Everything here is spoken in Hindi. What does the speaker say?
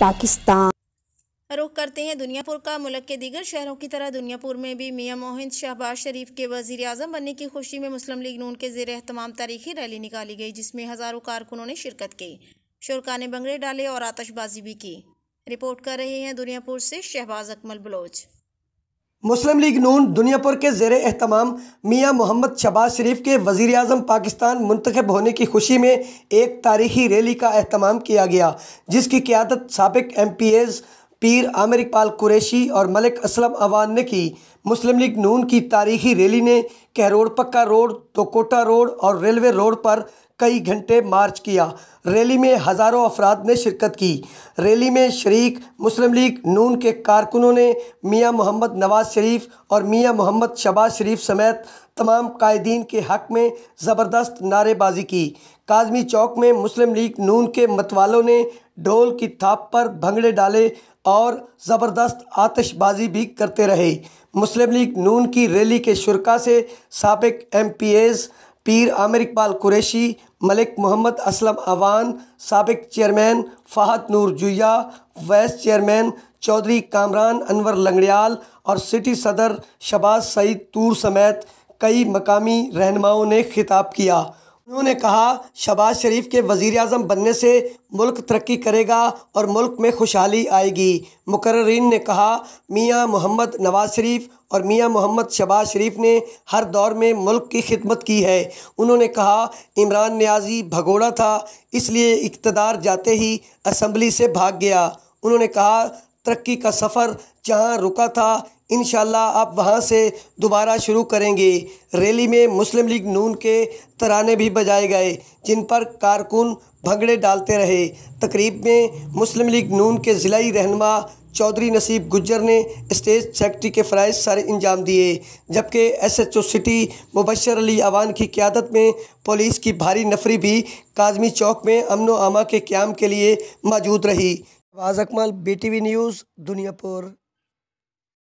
पाकिस्तान रुख करते हैं दुनियापुर का मुल्क के दीगर शहरों की तरह दुनियापुर में भी मियाँ मोहिंद शहबाज शरीफ के वजीर अजम बनने की खुशी में मुस्लिम लीग नून के जेर तमाम तारीखी रैली निकाली गई जिसमें हज़ारों कारकुनों ने शिरकत की शुरा ने बंगड़े डाले और आतशबाजी भी की रिपोर्ट कर रहे हैं दुनियापुर से शहबाज अकमल बलोच मुस्लिम लीग नून दुनियापुर के जेर अहतमाम मियाँ मोहम्मद शबाज शरीफ के वज़ी अजम पाकिस्तान मंतखब होने की खुशी में एक तारीखी रैली का अहतमाम किया गया जिसकी क्यादत सबक एम पी एज़ पीर आमिर इकबाल कुरैशी और मलिक असलम अवान ने की मुस्लिम लीग नून की तारीखी रैली ने कहरोड़ पक्का रोड तोकोटा रोड और रेलवे रोड पर कई घंटे मार्च किया रैली में हज़ारों अफराद ने शिरकत की रैली में शरीक मुस्लिम लीग नून के कारकुनों ने मियां मोहम्मद नवाज शरीफ और मियां मोहम्मद शबाज शरीफ समेत तमाम कायदीन के हक में ज़बरदस्त नारेबाजी की काजमी चौक में मुस्लिम लीग नून के मतवालों ने ढोल की थाप पर भंगड़े डाले और ज़बरदस्त आतिशबाजी भी करते रहे मुस्लिम लीग नून की रैली के शुरा से सबक एम पी एज़ पीर आमिर इकबाल कुरैशी मलिक मोहम्मद असलम अवान सबक चेयरमैन फ़ाहत नूर जुया वाइस चेयरमैन चौधरी कामरान अनवर लंगड़ियाल और सिटी सदर शबाज सईद तूर समेत कई मकामी रहनुमाओं ने खिताब किया उन्होंने कहा शबाज शरीफ के वजीर अजम बनने से मुल्क तरक्की करेगा और मुल्क में खुशहाली आएगी मुकर्रीन ने कहा मियाँ मोहम्मद नवाज शरीफ और मियाँ मोहम्मद शबाज शरीफ ने हर दौर में मुल्क की खिदमत की है उन्होंने कहा इमरान न्याजी भगोड़ा था इसलिए इकतदार जाते ही असम्बली से भाग गया उन्होंने कहा तरक्की का सफ़र जहाँ रुका था इन आप वहाँ से दोबारा शुरू करेंगे रैली में मुस्लिम लीग नून के तराने भी बजाए गए जिन पर कारकुन भंगड़े डालते रहे तकरीब में मुस्लिम लीग नून के ज़िलाई रहनमा चौधरी नसीब गुज्जर ने स्टेज सेक्रेटरी के फ़रज़ सारे इंजाम दिए जबकि S H O city Mubashar Ali Awan की क्यादत में पुलिस की भारी नफरी भी काजमी चौक में अमन अमा के क्याम के लिए मौजूद रही वाज Akmal B T V news Duniyapur